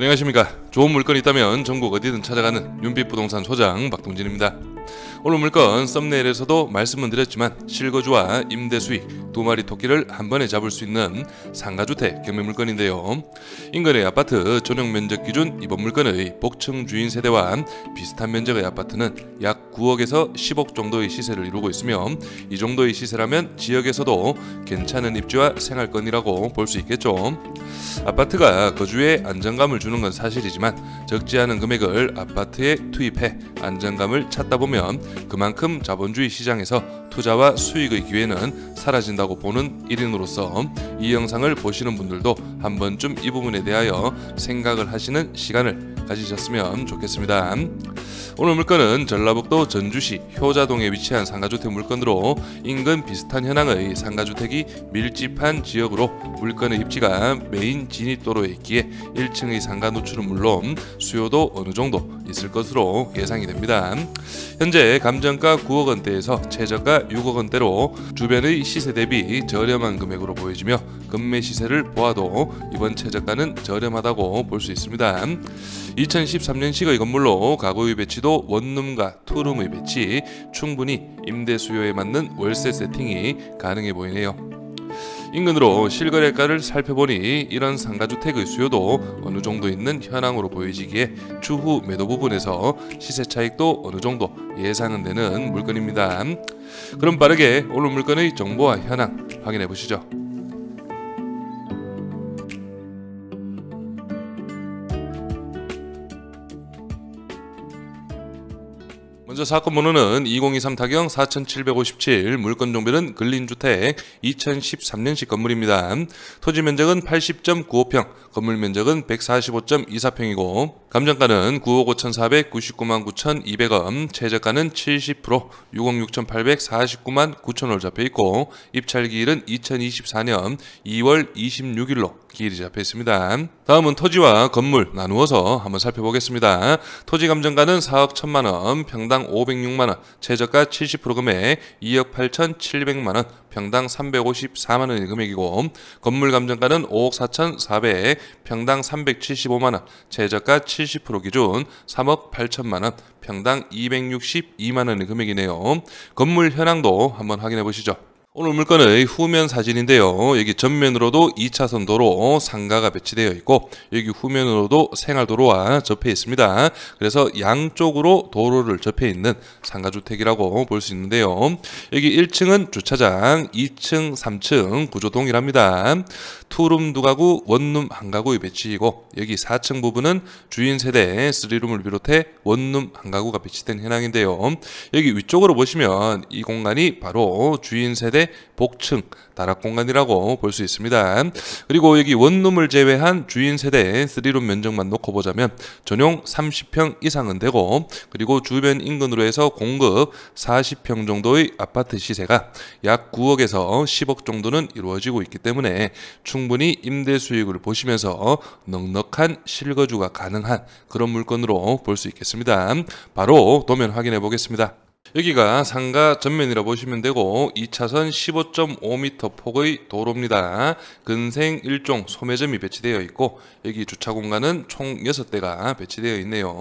안녕하십니까 좋은 물건이 있다면 전국 어디든 찾아가는 윤빛부동산 소장 박동진입니다 오늘 물건 썸네일에서도 말씀은 드렸지만 실거주와 임대 수익 두 마리 토끼를 한 번에 잡을 수 있는 상가주택 경매 물건인데요. 인근의 아파트 전용 면적 기준 이번 물건의 복층 주인 세대와 비슷한 면적의 아파트는 약 9억에서 10억 정도의 시세를 이루고 있으며 이 정도의 시세라면 지역에서도 괜찮은 입지와 생활권이라고 볼 수 있겠죠. 아파트가 거주에 안정감을 주는 건 사실이지만 적지 않은 금액을 아파트에 투입해 안정감을 찾다 보면 하면 그만큼 자본주의 시장에서 투자와 수익의 기회는 사라진다고 보는 1인으로서이 영상을 보시는 분들도 한 번쯤 이 부분에 대하여 생각을 하시는 시간을 가지셨으면 좋겠습니다. 오늘 물건은 전라북도 전주시 효자동에 위치한 상가주택 물건으로 인근 비슷한 현황의 상가주택이 밀집한 지역으로 물건의 입지가 메인 진입도로에 있기에 1층의 상가 노출은 물론 수요도 어느 정도 있을 것으로 예상이 됩니다. 현재 감정가 9억 원대에서 최저가 6억 원대로 주변의 시세 대비 저렴한 금액으로 보여지며 금매 시세를 보아도 이번 최저가는 저렴하다고 볼 수 있습니다. 2013년 식의 건물로 가구의 배치도 원룸과 투룸의 배치 충분히 임대 수요에 맞는 월세 세팅이 가능해 보이네요. 인근으로 실거래가를 살펴보니 이런 상가주택의 수요도 어느 정도 있는 현황으로 보여지기에 추후 매도 부분에서 시세 차익도 어느 정도 예상은 되는 물건입니다. 그럼 빠르게 오늘 물건의 정보와 현황 확인해 보시죠. 먼저 사건 번호는 2023 타경 4757 물건 종별은 근린주택 2013년식 건물입니다. 토지 면적은 80.95평, 건물 면적은 145.24평이고 감정가는 9억 5,499만 9,200원, 최저가는 70%, 6억 6,849만 9천원 을 잡혀 있고 입찰기일은 2024년 2월 26일로 기일이 잡혀 있습니다. 다음은 토지와 건물 나누어서 한번 살펴보겠습니다. 토지 감정가는 4억 1천만 원, 평당 평당 506만원, 최저가 70% 금액 2억 8,700만원, 평당 354만원의 금액이고 건물 감정가는 5억 4,400, 평당 375만원, 최저가 70% 기준 3억 8천만원, 평당 262만원의 금액이네요. 건물 현황도 한번 확인해 보시죠. 오늘 물건의 후면 사진인데요. 여기 전면으로도 2차선 도로 상가가 배치되어 있고 여기 후면으로도 생활도로와 접해 있습니다. 그래서 양쪽으로 도로를 접해 있는 상가주택이라고 볼 수 있는데요. 여기 1층은 주차장, 2층, 3층 구조 동일합니다. 투룸 두가구, 원룸 한 가구의 배치이고 여기 4층 부분은 주인 세대 3룸을 비롯해 원룸 한 가구가 배치된 현황인데요. 여기 위쪽으로 보시면 이 공간이 바로 주인 세대 가운데 복층 다락 공간이라고 볼 수 있습니다. 그리고 여기 원룸을 제외한 주인 세대 3룸 면적만 놓고 보자면 전용 30평 이상은 되고 그리고 주변 인근으로 해서 공급 40평 정도의 아파트 시세가 약 9억에서 10억 정도는 이루어지고 있기 때문에 충분히 임대 수익을 보시면서 넉넉한 실거주가 가능한 그런 물건으로 볼 수 있겠습니다. 바로 도면 확인해 보겠습니다. 여기가 상가 전면이라 보시면 되고 2차선 15.5m 폭의 도로입니다. 근생 1종 소매점이 배치되어 있고 여기 주차 공간은 총 6대가 배치되어 있네요.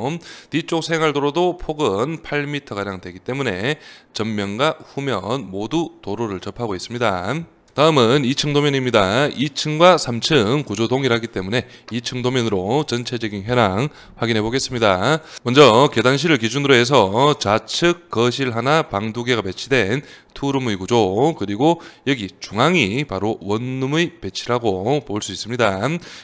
뒤쪽 생활도로도 폭은 8m가량 되기 때문에 전면과 후면 모두 도로를 접하고 있습니다. 다음은 2층 도면입니다. 2층과 3층 구조 동일하기 때문에 2층 도면으로 전체적인 현황 확인해 보겠습니다. 먼저 계단실을 기준으로 해서 좌측 거실 하나, 방 두 개가 배치된 투룸의 구조 그리고 여기 중앙이 바로 원룸의 배치라고 볼 수 있습니다.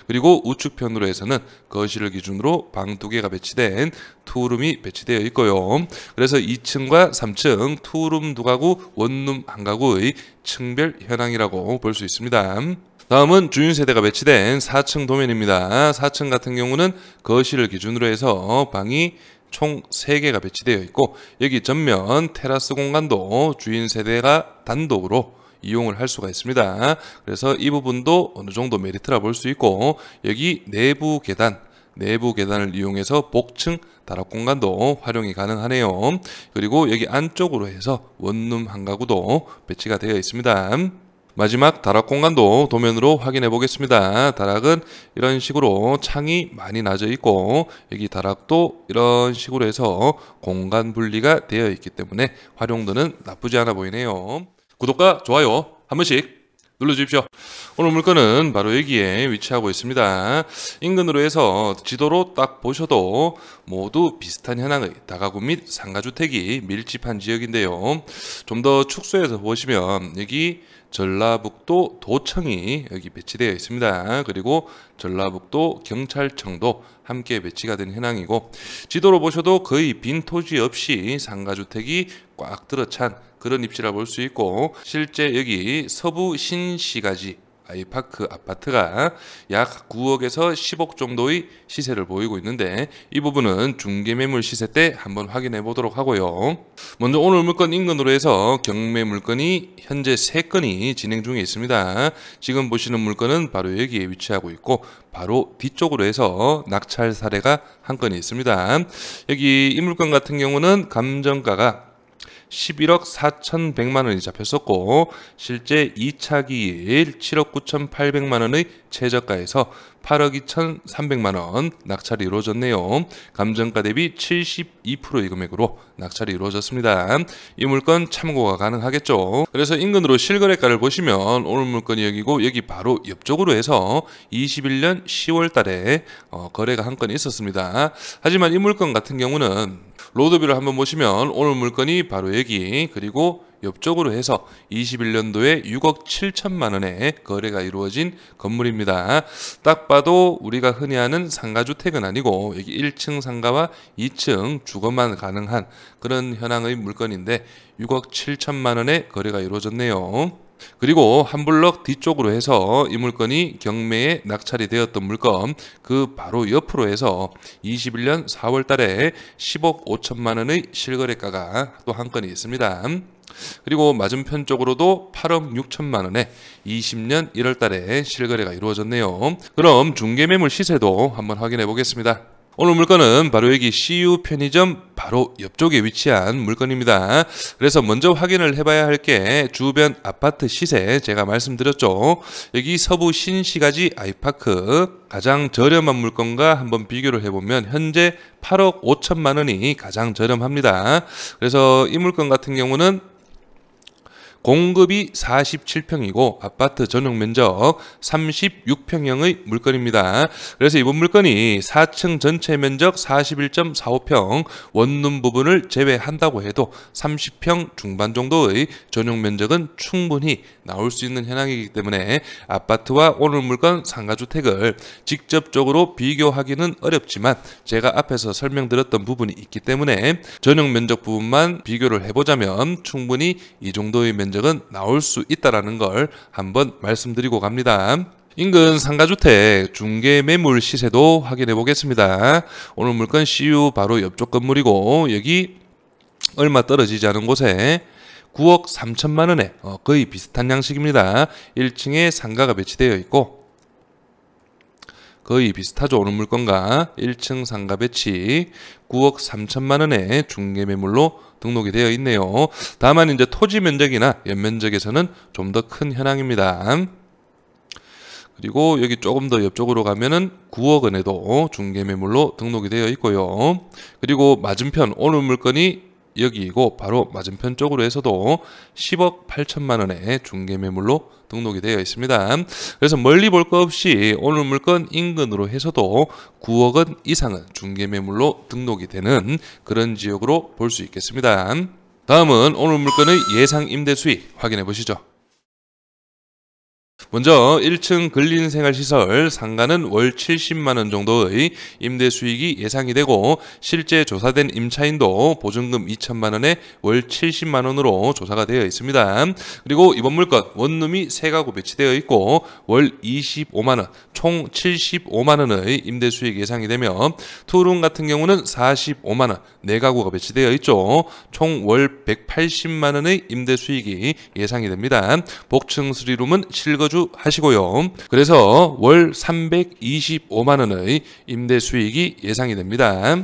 그리고 우측편으로 해서는 거실을 기준으로 방 두 개가 배치된 투룸이 배치되어 있고요. 그래서 2층과 3층 투룸 두 가구, 원룸 한 가구의 층별 현황이라고 볼 수 있습니다. 다음은 주인 세대가 배치된 4층 도면입니다. 4층 같은 경우는 거실을 기준으로 해서 방이 총 3개가 배치되어 있고 여기 전면 테라스 공간도 주인 세대가 단독으로 이용을 할 수가 있습니다. 그래서 이 부분도 어느 정도 메리트라 볼 수 있고 여기 내부 계단 내부 계단을 이용해서 복층 다락 공간도 활용이 가능하네요. 그리고 여기 안쪽으로 해서 원룸 한가구도 배치가 되어 있습니다. 마지막 다락 공간도 도면으로 확인해 보겠습니다. 다락은 이런 식으로 창이 많이 나져 있고 여기 다락도 이런 식으로 해서 공간 분리가 되어 있기 때문에 활용도는 나쁘지 않아 보이네요. 구독과 좋아요 한 번씩 눌러주십시오. 오늘 물건은 바로 여기에 위치하고 있습니다. 인근으로 해서 지도로 딱 보셔도 모두 비슷한 현황의 다가구 및 상가주택이 밀집한 지역인데요. 좀 더 축소해서 보시면 여기 전라북도 도청이 여기 배치되어 있습니다. 그리고 전라북도 경찰청도 함께 배치가 된 현황이고 지도로 보셔도 거의 빈 토지 없이 상가주택이 꽉 들어찬 그런 입지라 볼 수 있고 실제 여기 서부 신시가지 아이파크 아파트가 어? 약 9억에서 10억 정도의 시세를 보이고 있는데 이 부분은 중개 매물 시세 때 한번 확인해 보도록 하고요. 먼저 오늘 물건 인근으로 해서 경매 물건이 현재 3건이 진행 중에 있습니다. 지금 보시는 물건은 바로 여기에 위치하고 있고 바로 뒤쪽으로 해서 낙찰 사례가 한 건이 있습니다. 여기 이 물건 같은 경우는 감정가가 11억 4,100만 원이 잡혔었고 실제 2차 기일 7억 9,800만 원의 최저가에서 8억 2,300만 원 낙찰이 이루어졌네요. 감정가 대비 72%의 금액으로 낙찰이 이루어졌습니다. 이 물건 참고가 가능하겠죠. 그래서 인근으로 실거래가를 보시면 오늘 물건이 여기고 여기 바로 옆쪽으로 해서 21년 10월 달에 어, 거래가 한 건 있었습니다. 하지만 이 물건 같은 경우는 로드뷰를 한번 보시면 오늘 물건이 바로 여기 그리고 옆쪽으로 해서 21년도에 6억 7천만 원의 거래가 이루어진 건물입니다. 딱 봐도 우리가 흔히 아는 상가주택은 아니고 여기 1층 상가와 2층 주거만 가능한 그런 현황의 물건인데 6억 7천만 원의 거래가 이루어졌네요. 그리고 한 블럭 뒤쪽으로 해서 이 물건이 경매에 낙찰이 되었던 물건 그 바로 옆으로 해서 21년 4월 달에 10억 5천만 원의 실거래가가 또 한 건이 있습니다. 그리고 맞은편 쪽으로도 8억 6천만 원에 20년 1월 달에 실거래가 이루어졌네요. 그럼 중개 매물 시세도 한번 확인해 보겠습니다. 오늘 물건은 바로 여기 CU 편의점 바로 옆쪽에 위치한 물건입니다. 그래서 먼저 확인을 해봐야 할 게 주변 아파트 시세 제가 말씀드렸죠. 여기 서부 신시가지 아이파크 가장 저렴한 물건과 한번 비교를 해보면 현재 8억 5천만 원이 가장 저렴합니다. 그래서 이 물건 같은 경우는 공급이 47평이고 아파트 전용 면적 36평형의 물건입니다. 그래서 이번 물건이 4층 전체 면적 41.45평 원룸 부분을 제외한다고 해도 30평 중반 정도의 전용 면적은 충분히 나올 수 있는 현황이기 때문에 아파트와 오늘 물건 상가주택을 직접적으로 비교하기는 어렵지만 제가 앞에서 설명드렸던 부분이 있기 때문에 전용 면적 부분만 비교를 해보자면 충분히 이 정도의 면적 면적은 나올 수 있다는 걸 한번 말씀드리고 갑니다. 인근 상가주택 중개 매물 시세도 확인해 보겠습니다. 오늘 물건 CU 바로 옆쪽 건물이고 여기 얼마 떨어지지 않은 곳에 9억 3천만 원에 어, 거의 비슷한 양식입니다. 1층에 상가가 배치되어 있고 거의 비슷하죠. 오는 물건과 1층 상가 배치 9억 3천만 원의 중개 매물로 등록이 되어 있네요. 다만 이제 토지 면적이나 연면적에서는 좀 더 큰 현황입니다. 그리고 여기 조금 더 옆쪽으로 가면은 9억 원에도 중개 매물로 등록이 되어 있고요. 그리고 맞은편 오늘 물건이 여기이고 바로 맞은편 쪽으로 해서도 10억 8천만 원의 중개 매물로 등록이 되어 있습니다. 그래서 멀리 볼 것 없이 오늘 물건 인근으로 해서도 9억 원 이상은 중개 매물로 등록이 되는 그런 지역으로 볼 수 있겠습니다. 다음은 오늘 물건의 예상 임대 수익 확인해 보시죠. 먼저 1층 근린생활시설 상가는 월 70만원 정도의 임대 수익이 예상이 되고 실제 조사된 임차인도 보증금 2천만원에 월 70만원으로 조사가 되어 있습니다. 그리고 이번 물건 원룸이 3가구 배치되어 있고 월 25만원 총 75만원의 임대 수익 예상이 되며 투룸 같은 경우는 45만원 4가구가 배치되어 있죠. 총 월 180만원의 임대 수익이 예상이 됩니다. 복층 수룸은 실거주 하시고요 그래서 월 325만 원의 임대 수익이 예상이 됩니다.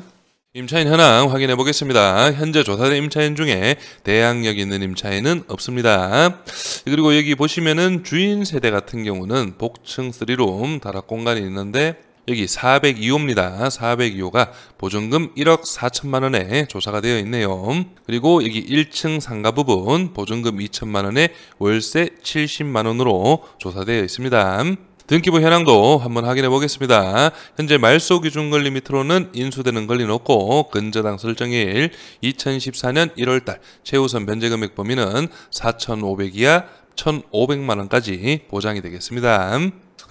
임차인 현황 확인해 보겠습니다. 현재 조사된 임차인 중에 대항력 있는 임차인은 없습니다. 그리고 여기 보시면은 주인 세대 같은 경우는 복층 3룸 다락 공간이 있는데 여기 402호입니다. 402호가 보증금 1억 4천만 원에 조사가 되어 있네요. 그리고 여기 1층 상가 부분 보증금 2천만 원에 월세 70만 원으로 조사되어 있습니다. 등기부 현황도 한번 확인해 보겠습니다. 현재 말소 기준 권리 밑으로는 인수되는 권리는 없고 근저당 설정일 2014년 1월달 최우선 변제 금액 범위는 4,500 이하 1,500만 원까지 보장이 되겠습니다.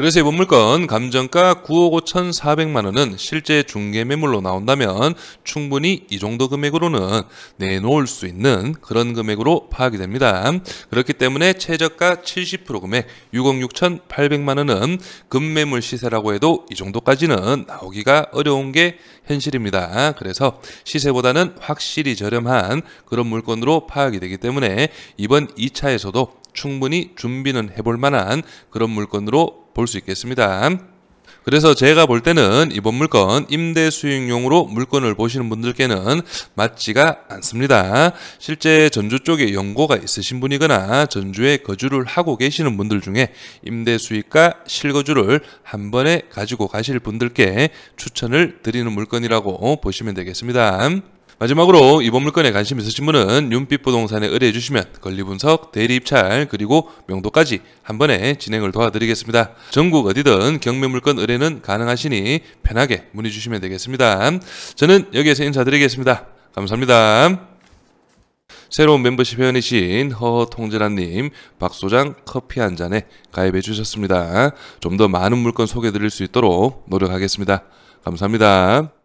그래서 이번 물건 감정가 9억 5,400만 원은 실제 중개 매물로 나온다면 충분히 이 정도 금액으로는 내놓을 수 있는 그런 금액으로 파악이 됩니다. 그렇기 때문에 최저가 70% 금액 6억 6,800만 원은 금매물 시세라고 해도 이 정도까지는 나오기가 어려운 게 현실입니다. 그래서 시세보다는 확실히 저렴한 그런 물건으로 파악이 되기 때문에 이번 2차에서도 충분히 준비는 해볼 만한 그런 물건으로 볼수 있겠습니다. 그래서 제가 볼 때는 이번 물건 임대 수익용으로 물건을 보시는 분들께는 맞지가 않습니다. 실제 전주 쪽에 연고가 있으신 분이거나 전주에 거주를 하고 계시는 분들 중에 임대 수익과 실거주를 한 번에 가지고 가실 분들께 추천을 드리는 물건이라고 보시면 되겠습니다. 마지막으로 이번 물건에 관심 있으신 분은 윤빛 부동산에 의뢰해 주시면 권리 분석, 대리 입찰 그리고 명도까지 한 번에 진행을 도와드리겠습니다. 전국 어디든 경매 물건 의뢰는 가능하시니 편하게 문의 주시면 되겠습니다. 저는 여기에서 인사드리겠습니다. 감사합니다. 새로운 멤버십 회원이신 허통제란님 박소장 커피 한 잔에 가입해 주셨습니다. 좀 더 많은 물건 소개해 드릴 수 있도록 노력하겠습니다. 감사합니다.